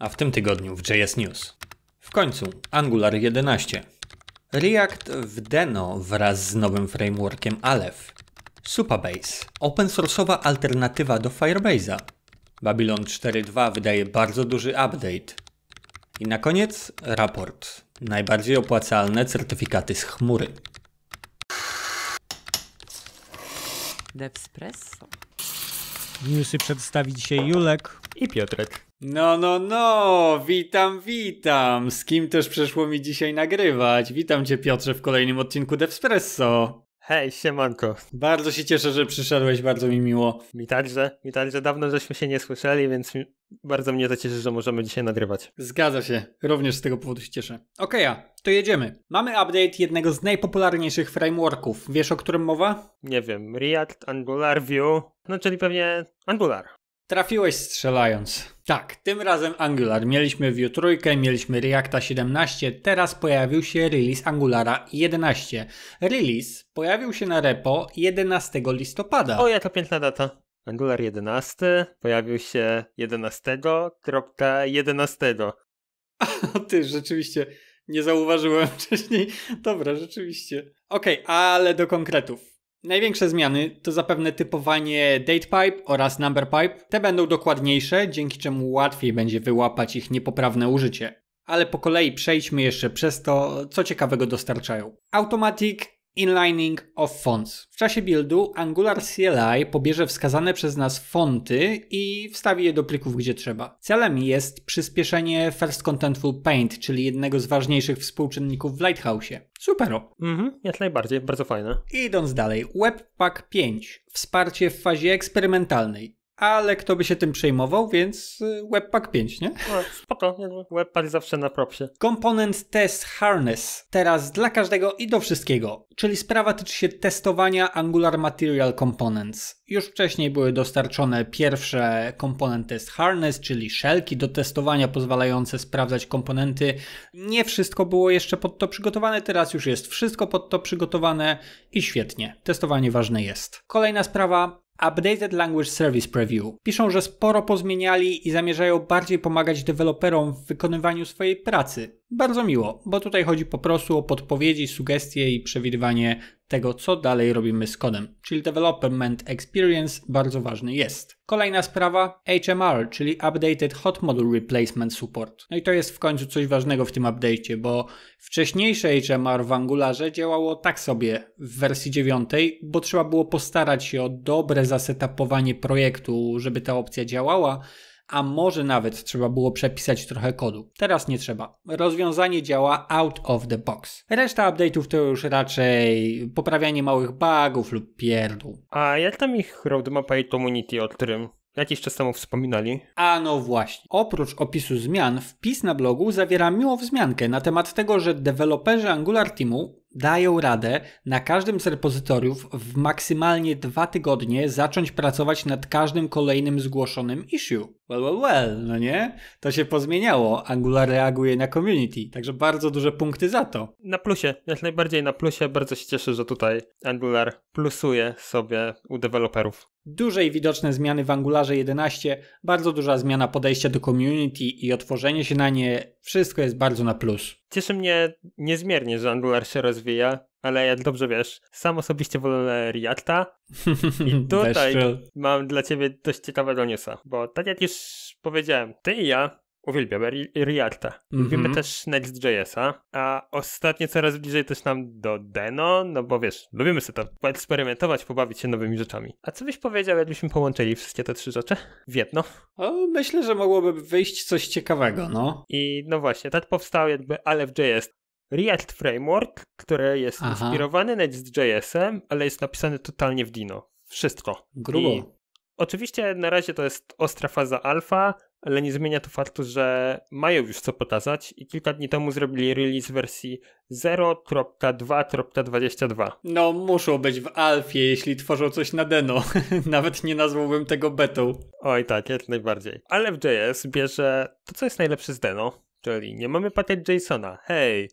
a w tym tygodniu w JS News. W końcu Angular 11, React w Deno wraz z nowym frameworkiem Aleph, Supabase, open source'owa alternatywa do Firebase'a, Babylon 4.2 wydaje bardzo duży update i na koniec raport, najbardziej opłacalne certyfikaty z chmury. Newsy przedstawi dzisiaj Julek i Piotrek. No, no, no, witam, witam. Z kim też przeszło mi dzisiaj nagrywać. Witam cię, Piotrze, w kolejnym odcinku Devspresso. Hej, siemanko. Bardzo się cieszę, że przyszedłeś, bardzo mi miło. Mi także, mi także. Dawno żeśmy się nie słyszeli, więc bardzo mnie to cieszy, że możemy dzisiaj nagrywać. Zgadza się, również z tego powodu się cieszę. Okej, okay, to jedziemy. Mamy update jednego z najpopularniejszych frameworków. Wiesz, o którym mowa? Nie wiem, React, Angular, Vue, no czyli pewnie Angular. Trafiłeś strzelając. Tak, tym razem Angular. Mieliśmy Vue trójkę, mieliśmy Reacta 17, teraz pojawił się release Angulara 11. Release pojawił się na repo 11 listopada. O, jaka piękna data. Angular 11 pojawił się 11.11. 11. ty, rzeczywiście, nie zauważyłem wcześniej. Dobra, rzeczywiście. Okej, okay, ale do konkretów. Największe zmiany to zapewne typowanie DatePipe oraz NumberPipe. Te będą dokładniejsze, dzięki czemu łatwiej będzie wyłapać ich niepoprawne użycie. Ale po kolei przejdźmy jeszcze przez to, co ciekawego dostarczają. Automatic Inlining of Fonts. W czasie buildu Angular CLI pobierze wskazane przez nas fonty i wstawi je do plików gdzie trzeba. Celem jest przyspieszenie First Contentful Paint, czyli jednego z ważniejszych współczynników w Lighthouse. Super. Mhm, jak najbardziej, bardzo fajne. idąc dalej, Webpack 5. Wsparcie w fazie eksperymentalnej ale kto by się tym przejmował, więc y, Webpack 5, nie? No, spoko, Webpack zawsze na propsie. Komponent test harness. Teraz dla każdego i do wszystkiego. Czyli sprawa tyczy się testowania Angular Material Components. Już wcześniej były dostarczone pierwsze komponent test harness, czyli szelki do testowania pozwalające sprawdzać komponenty. Nie wszystko było jeszcze pod to przygotowane, teraz już jest wszystko pod to przygotowane i świetnie. Testowanie ważne jest. Kolejna sprawa, Updated Language Service Preview. Piszą, że sporo pozmieniali i zamierzają bardziej pomagać deweloperom w wykonywaniu swojej pracy. Bardzo miło, bo tutaj chodzi po prostu o podpowiedzi, sugestie i przewidywanie tego, co dalej robimy z kodem. Czyli Development Experience bardzo ważny jest. Kolejna sprawa HMR, czyli Updated Hot Module Replacement Support. No i to jest w końcu coś ważnego w tym update'cie, bo wcześniejsze HMR w Angularze działało tak sobie w wersji 9, bo trzeba było postarać się o dobre zasetapowanie projektu, żeby ta opcja działała a może nawet trzeba było przepisać trochę kodu. Teraz nie trzeba. Rozwiązanie działa out of the box. Reszta update'ów to już raczej poprawianie małych bugów lub pierdół. A jak tam ich roadmap i community, o którym jakiś czas temu wspominali. A no właśnie. Oprócz opisu zmian, wpis na blogu zawiera miłą wzmiankę na temat tego, że deweloperzy Angular Teamu dają radę na każdym z repozytoriów w maksymalnie dwa tygodnie zacząć pracować nad każdym kolejnym zgłoszonym issue. Well, well, well, no nie? To się pozmieniało. Angular reaguje na community, także bardzo duże punkty za to. Na plusie, jak najbardziej na plusie. Bardzo się cieszę, że tutaj Angular plusuje sobie u deweloperów. Duże i widoczne zmiany w Angularze 11, bardzo duża zmiana podejścia do community i otworzenie się na nie, wszystko jest bardzo na plus. Cieszy mnie niezmiernie, że Angular się rozwija, ale jak dobrze wiesz, sam osobiście wolę Reacta i tutaj mam dla ciebie dość ciekawego newsa, bo tak jak już powiedziałem, ty i ja Uwielbiam Reacta. Mm -hmm. Lubimy też Next.js'a, a ostatnio coraz bliżej też nam do Deno, no bo wiesz, lubimy sobie to poeksperymentować, pobawić się nowymi rzeczami. A co byś powiedział, jakbyśmy połączyli wszystkie te trzy rzeczy w jedno? O, myślę, że mogłoby wyjść coś ciekawego, no. I no właśnie, tak powstał jakby Aleph.js. React Framework, które jest Aha. inspirowany Next.js'em, ale jest napisane totalnie w Dino. Wszystko. Grubo. I Oczywiście na razie to jest ostra faza alfa, ale nie zmienia to faktu, że mają już co pokazać i kilka dni temu zrobili release wersji 0.2.22. No, muszą być w alfie, jeśli tworzą coś na deno. Nawet nie nazwałbym tego betą. Oj tak, jak najbardziej. Ale w JS bierze to, co jest najlepsze z deno, czyli nie mamy pakiet JSONa, hej,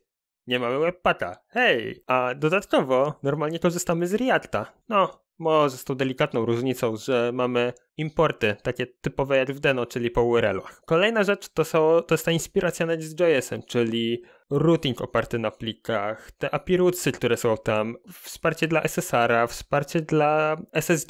nie mamy webpata, hej, a dodatkowo normalnie korzystamy z Reacta. No, może z tą delikatną różnicą, że mamy importy, takie typowe jak w Deno, czyli po URL-ach. Kolejna rzecz to, są, to jest ta inspiracja na em czyli routing oparty na plikach, te API które są tam, wsparcie dla SSR-a, wsparcie dla SSG,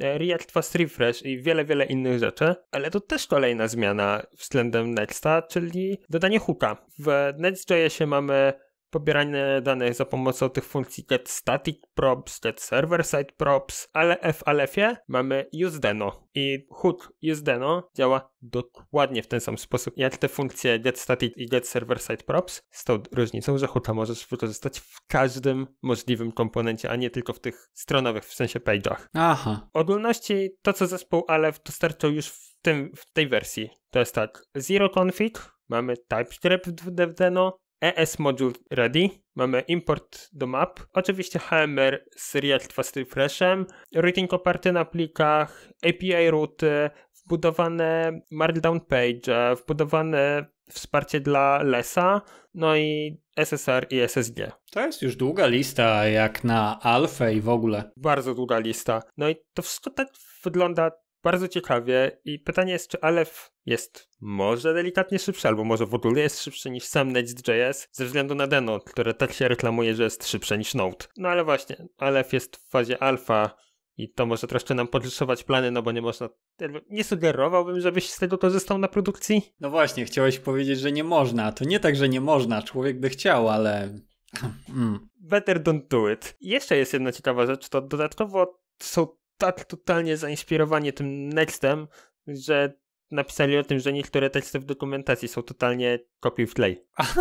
React Fast Refresh i wiele, wiele innych rzeczy. Ale to też kolejna zmiana względem Nexta, czyli dodanie hooka. W Next.jsie mamy pobieranie danych za pomocą tych funkcji get static props, get server side props, ale w Alefie mamy useDeno i hook useDeno działa dokładnie w ten sam sposób jak te funkcje get static i get server side props, z tą różnicą, że hooka możesz wykorzystać w każdym możliwym komponencie, a nie tylko w tych stronowych, w sensie page'ach. Aha. W ogólności to, co zespół Alef dostarczył już w, tym, w tej wersji, to jest tak, zero config, mamy TypeScript w DevDeno, ES Module Ready, mamy import do map, oczywiście HMR z React Fast Refreshem, routing oparty na plikach, API route, wbudowane markdown page, wbudowane wsparcie dla LESA, no i SSR i SSD. To jest już długa lista, jak na alfa i w ogóle. Bardzo długa lista. No i to wszystko tak wygląda bardzo ciekawie i pytanie jest, czy Aleph jest może delikatnie szybszy, albo może w ogóle jest szybszy niż sam Next.js ze względu na Deno, które tak się reklamuje, że jest szybsze niż Node. No ale właśnie, Aleph jest w fazie alfa i to może troszkę nam podryszować plany, no bo nie można. Nie sugerowałbym, żebyś z tego korzystał na produkcji. No właśnie, chciałeś powiedzieć, że nie można. To nie tak, że nie można. Człowiek by chciał, ale. Mm. Better don't do it. Jeszcze jest jedna ciekawa rzecz, to dodatkowo są tak totalnie zainspirowani tym Nextem, że napisali o tym, że niektóre teksty w dokumentacji są totalnie copy w klej.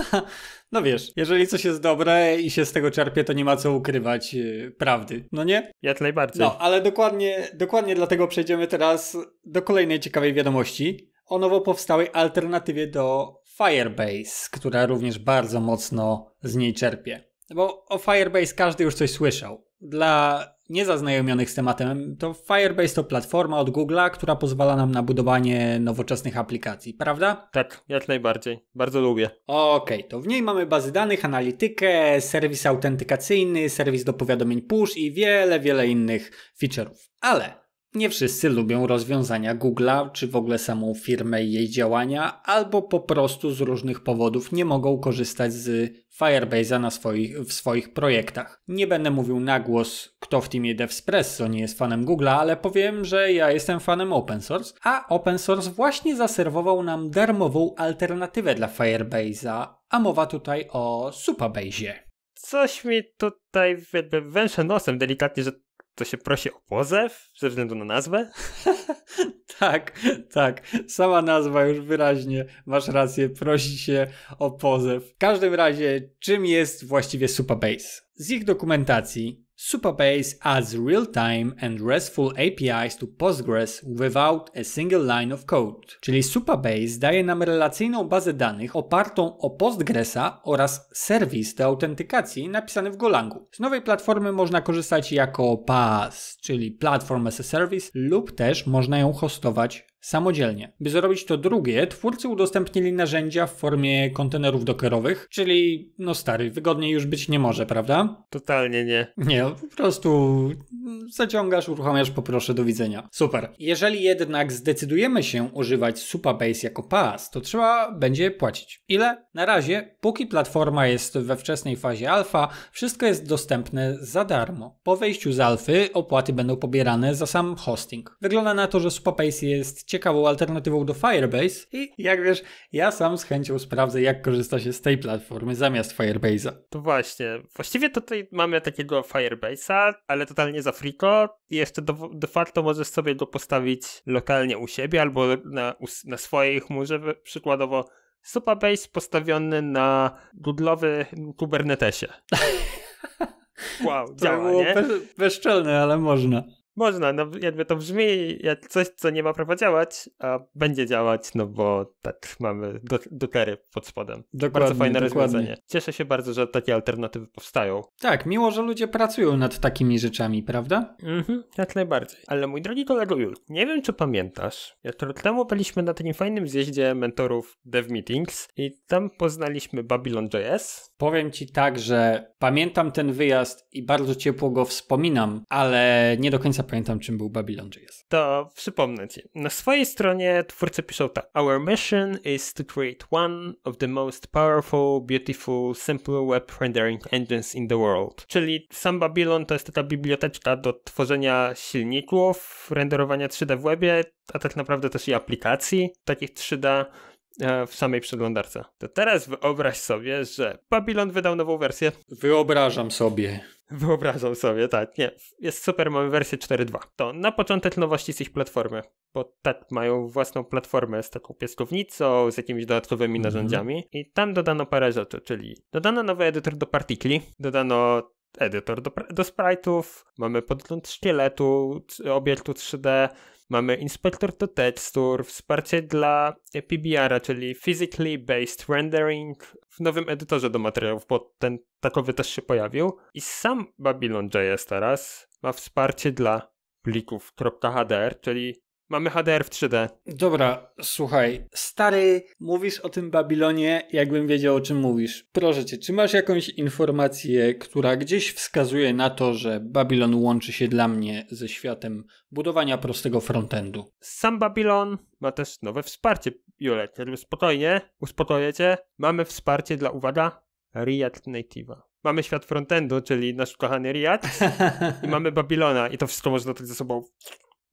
No wiesz, jeżeli coś jest dobre i się z tego czerpie, to nie ma co ukrywać y, prawdy, no nie? Jak najbardziej. No, ale dokładnie, dokładnie dlatego przejdziemy teraz do kolejnej ciekawej wiadomości o nowo powstałej alternatywie do Firebase, która również bardzo mocno z niej czerpie. Bo o Firebase każdy już coś słyszał. Dla niezaznajomionych z tematem, to Firebase to platforma od Google'a, która pozwala nam na budowanie nowoczesnych aplikacji, prawda? Tak, jak najbardziej. Bardzo lubię. Okej, okay, to w niej mamy bazy danych, analitykę, serwis autentykacyjny, serwis do powiadomień push i wiele, wiele innych feature'ów. Ale nie wszyscy lubią rozwiązania Google'a, czy w ogóle samą firmę i jej działania, albo po prostu z różnych powodów nie mogą korzystać z Firebase'a swoich, w swoich projektach. Nie będę mówił na głos, kto w teamie DevSpresso nie jest fanem Google'a, ale powiem, że ja jestem fanem open source, a open source właśnie zaserwował nam darmową alternatywę dla Firebase'a, a mowa tutaj o Supabase'ie. Coś mi tutaj węszę nosem delikatnie, że to się prosi o pozew ze względu na nazwę? tak, tak. Sama nazwa już wyraźnie, masz rację, prosi się o pozew. W każdym razie, czym jest właściwie Supabase? Z ich dokumentacji Supabase adds real-time and RESTful APIs to Postgres without a single line of code. Czyli Supabase daje nam relacyjną bazę danych opartą o Postgresa oraz serwis do autentykacji napisany w Golangu. Z nowej platformy można korzystać jako PaaS, czyli Platform as a Service lub też można ją hostować samodzielnie. By zrobić to drugie, twórcy udostępnili narzędzia w formie kontenerów dokerowych, czyli no stary, wygodniej już być nie może, prawda? Totalnie nie. Nie, po prostu zaciągasz, uruchamiasz, poproszę, do widzenia. Super. Jeżeli jednak zdecydujemy się używać Supabase jako pass, to trzeba będzie płacić. Ile? Na razie, póki platforma jest we wczesnej fazie alfa, wszystko jest dostępne za darmo. Po wejściu z alfy opłaty będą pobierane za sam hosting. Wygląda na to, że Supabase jest ciekawy ciekawą alternatywą do Firebase i jak wiesz, ja sam z chęcią sprawdzę, jak korzysta się z tej platformy zamiast Firebase'a. To właśnie. Właściwie tutaj mamy takiego Firebase'a, ale totalnie za friko. Jeszcze do, de facto możesz sobie go postawić lokalnie u siebie albo na, na swojej chmurze, przykładowo Supabase postawiony na Google'owy Kubernetesie. Wow, działa, to było nie? Bez, bezczelne, ale można. Można, no jakby to brzmi jak coś, co nie ma prawa działać, a będzie działać, no bo tak, mamy dukery pod spodem. Dokładnie, bardzo fajne dokładnie. rozwiązanie. Cieszę się bardzo, że takie alternatywy powstają. Tak, miło, że ludzie pracują nad takimi rzeczami, prawda? Mhm, jak najbardziej. Ale mój drogi kolego Jul, nie wiem czy pamiętasz, jak rok temu byliśmy na takim fajnym zjeździe mentorów Dev Meetings i tam poznaliśmy Babylon.js. Powiem ci tak, że pamiętam ten wyjazd i bardzo ciepło go wspominam, ale nie do końca pamiętam, czym był Babylon.js. To przypomnę ci. Na swojej stronie twórcy piszą tak. Our mission is to create one of the most powerful, beautiful, simple web rendering engines in the world. Czyli sam Babylon to jest ta biblioteczka do tworzenia silników, renderowania 3D w webie, a tak naprawdę też i aplikacji takich 3D, E, w samej przeglądarce. To teraz wyobraź sobie, że Babylon wydał nową wersję. Wyobrażam sobie. Wyobrażam sobie, tak. Nie, jest super, mamy wersję 4.2. To na początek nowości z ich platformy, bo tak mają własną platformę z taką pieskownicą, z jakimiś dodatkowymi mhm. narzędziami mm -hmm. i tam dodano parę rzeczy, czyli dodano nowy edytor do partikli, dodano edytor do, do sprite'ów, mamy podgląd szkieletu, obiektu 3D, Mamy inspektor do tekstur, wsparcie dla PBR-a, czyli Physically Based Rendering w nowym edytorze do materiałów, bo ten takowy też się pojawił. I sam Babylon.js teraz ma wsparcie dla plików .hdr, czyli Mamy HDR w 3D. Dobra, słuchaj. Stary, mówisz o tym Babilonie, jakbym wiedział o czym mówisz. Proszę cię, czy masz jakąś informację, która gdzieś wskazuje na to, że Babilon łączy się dla mnie ze światem budowania prostego frontendu? Sam Babilon ma też nowe wsparcie, Julek. Spokojnie, uspokojecie. Mamy wsparcie dla, uwaga, React Native'a mamy świat frontendu, czyli nasz kochany React i mamy Babilona i to wszystko można tak ze sobą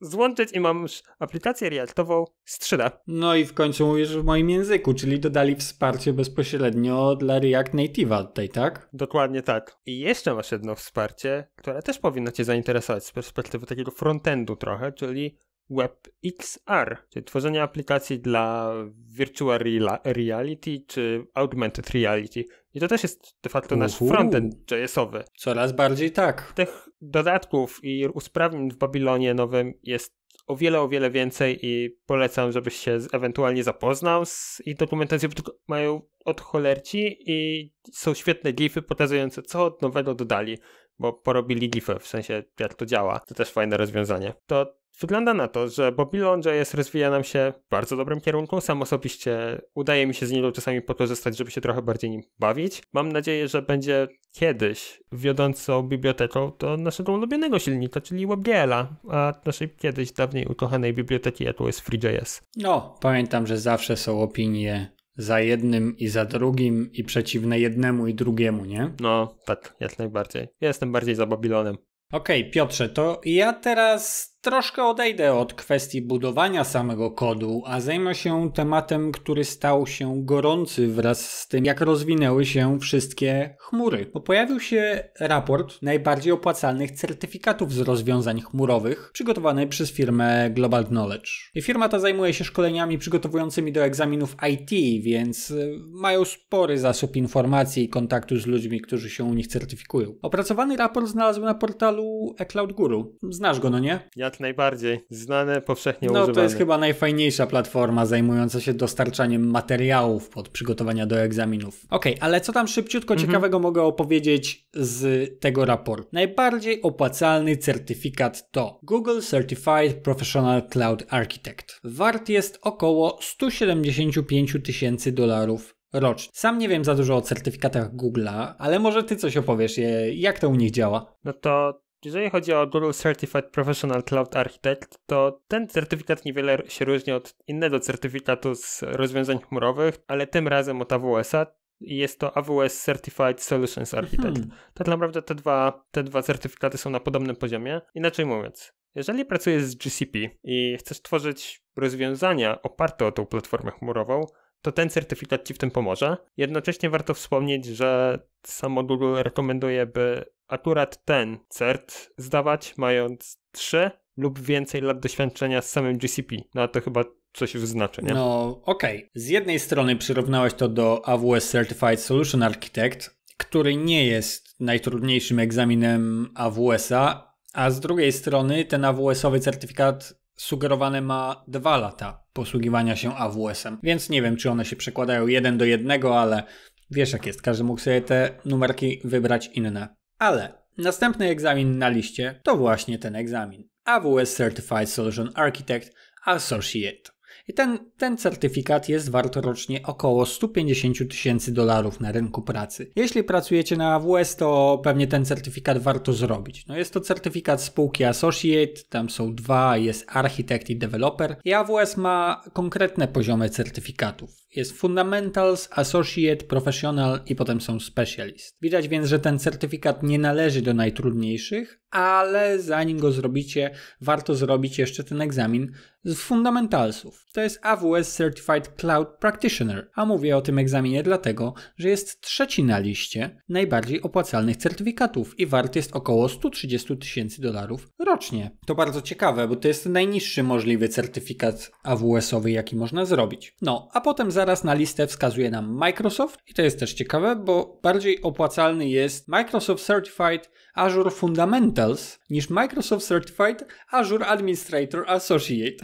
złączyć i mam już aplikację Reactową z 3D. No i w końcu mówisz w moim języku, czyli dodali wsparcie bezpośrednio dla React Native'a tutaj, tak? Dokładnie tak. I jeszcze masz jedno wsparcie, które też powinno Cię zainteresować z perspektywy takiego frontendu trochę, czyli WebXR, czyli tworzenie aplikacji dla Virtual Reality czy Augmented Reality. I to też jest de facto nasz frontend JS-owy. Coraz bardziej tak. Tych dodatków i usprawnień w Babilonie nowym jest o wiele, o wiele więcej i polecam, żebyś się ewentualnie zapoznał z ich dokumentacją, bo mają od cholerci i są świetne glify pokazujące, co od nowego dodali, bo porobili gify, w sensie jak to działa. To też fajne rozwiązanie. To Wygląda na to, że Bobby jest rozwija nam się w bardzo dobrym kierunku. Sam osobiście udaje mi się z niego czasami pokorzystać, żeby się trochę bardziej nim bawić. Mam nadzieję, że będzie kiedyś wiodącą biblioteką do naszego ulubionego silnika, czyli WebGL-a, a naszej kiedyś dawniej ukochanej biblioteki, jaką jest FreeJS. No, pamiętam, że zawsze są opinie za jednym i za drugim i przeciwne jednemu i drugiemu, nie? No, tak, jak najbardziej. Ja jestem bardziej za Babilonem. Okej, okay, Piotrze, to ja teraz Troszkę odejdę od kwestii budowania samego kodu, a zajmę się tematem, który stał się gorący wraz z tym, jak rozwinęły się wszystkie chmury. Bo pojawił się raport najbardziej opłacalnych certyfikatów z rozwiązań chmurowych, przygotowany przez firmę Global Knowledge. I firma ta zajmuje się szkoleniami przygotowującymi do egzaminów IT, więc e, mają spory zasób informacji i kontaktu z ludźmi, którzy się u nich certyfikują. Opracowany raport znalazł na portalu eCloud Guru. Znasz go, no nie? Ja jak najbardziej. Znane, powszechnie no, używane. No to jest chyba najfajniejsza platforma zajmująca się dostarczaniem materiałów pod przygotowania do egzaminów. Okej, okay, ale co tam szybciutko mhm. ciekawego mogę opowiedzieć z tego raportu? Najbardziej opłacalny certyfikat to Google Certified Professional Cloud Architect. Wart jest około 175 tysięcy dolarów rocznie. Sam nie wiem za dużo o certyfikatach Google'a, ale może ty coś opowiesz, jak to u nich działa. No to jeżeli chodzi o Google Certified Professional Cloud Architect, to ten certyfikat niewiele się różni od innego certyfikatu z rozwiązań chmurowych, ale tym razem od AWS-a. Jest to AWS Certified Solutions Architect. Hmm. Tak naprawdę te dwa, te dwa certyfikaty są na podobnym poziomie. Inaczej mówiąc, jeżeli pracujesz z GCP i chcesz tworzyć rozwiązania oparte o tą platformę chmurową, to ten certyfikat Ci w tym pomoże. Jednocześnie warto wspomnieć, że samo Google rekomenduje, by akurat ten CERT zdawać, mając 3 lub więcej lat doświadczenia z samym GCP. No a to chyba coś już znaczy, nie? No, okej. Okay. Z jednej strony przyrównałeś to do AWS Certified Solution Architect, który nie jest najtrudniejszym egzaminem AWS-a, a z drugiej strony ten AWS-owy certyfikat sugerowany ma dwa lata posługiwania się AWS-em. Więc nie wiem, czy one się przekładają jeden do jednego, ale wiesz jak jest, każdy mógł sobie te numerki wybrać inne. Ale następny egzamin na liście to właśnie ten egzamin. AWS Certified Solution Architect Associate. I ten, ten certyfikat jest wart rocznie około 150 tysięcy dolarów na rynku pracy. Jeśli pracujecie na AWS, to pewnie ten certyfikat warto zrobić. No jest to certyfikat spółki Associate, tam są dwa, jest architekt i developer. I AWS ma konkretne poziomy certyfikatów. Jest Fundamentals, Associate, Professional i potem są Specialist. Widać więc, że ten certyfikat nie należy do najtrudniejszych, ale zanim go zrobicie, warto zrobić jeszcze ten egzamin z fundamentalsów. To jest AWS Certified Cloud Practitioner, a mówię o tym egzaminie dlatego, że jest trzeci na liście najbardziej opłacalnych certyfikatów i wart jest około 130 tysięcy dolarów rocznie. To bardzo ciekawe, bo to jest najniższy możliwy certyfikat AWS-owy, jaki można zrobić. No, a potem za zaraz na listę wskazuje nam Microsoft i to jest też ciekawe, bo bardziej opłacalny jest Microsoft Certified Azure Fundamentals niż Microsoft Certified Azure Administrator Associate.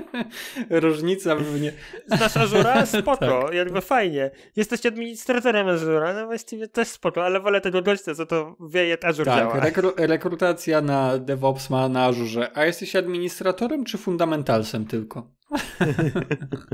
Różnica w mnie. Znasz Azura? Tak. Spoko, tak. jakby fajnie. Jesteś administratorem Azura, no właściwie też spoko, ale wolę tego gościa, co to wie, jak Azure tak, działa. Tak, rekru- rekrutacja na DevOps ma na Azure. A jesteś administratorem czy fundamentalsem tylko?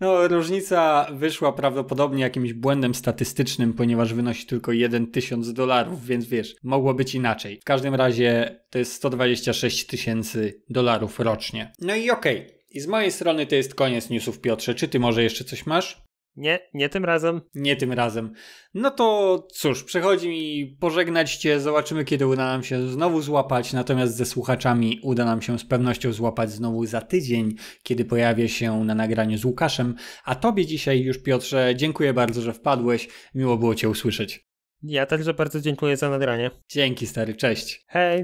No, różnica wyszła prawdopodobnie jakimś błędem statystycznym, ponieważ wynosi tylko 1000 tysiąc dolarów, więc wiesz, mogło być inaczej. W każdym razie to jest 126 tysięcy dolarów rocznie. No i okej. Okay. I z mojej strony to jest koniec newsów, Piotrze. Czy ty może jeszcze coś masz? Nie, nie tym razem. Nie tym razem. No to cóż, przychodzi mi pożegnać Cię, zobaczymy kiedy uda nam się znowu złapać, natomiast ze słuchaczami uda nam się z pewnością złapać znowu za tydzień, kiedy pojawię się na nagraniu z Łukaszem. A Tobie dzisiaj już Piotrze, dziękuję bardzo, że wpadłeś, miło było Cię usłyszeć. Ja także bardzo dziękuję za nagranie. Dzięki stary, cześć. Hej.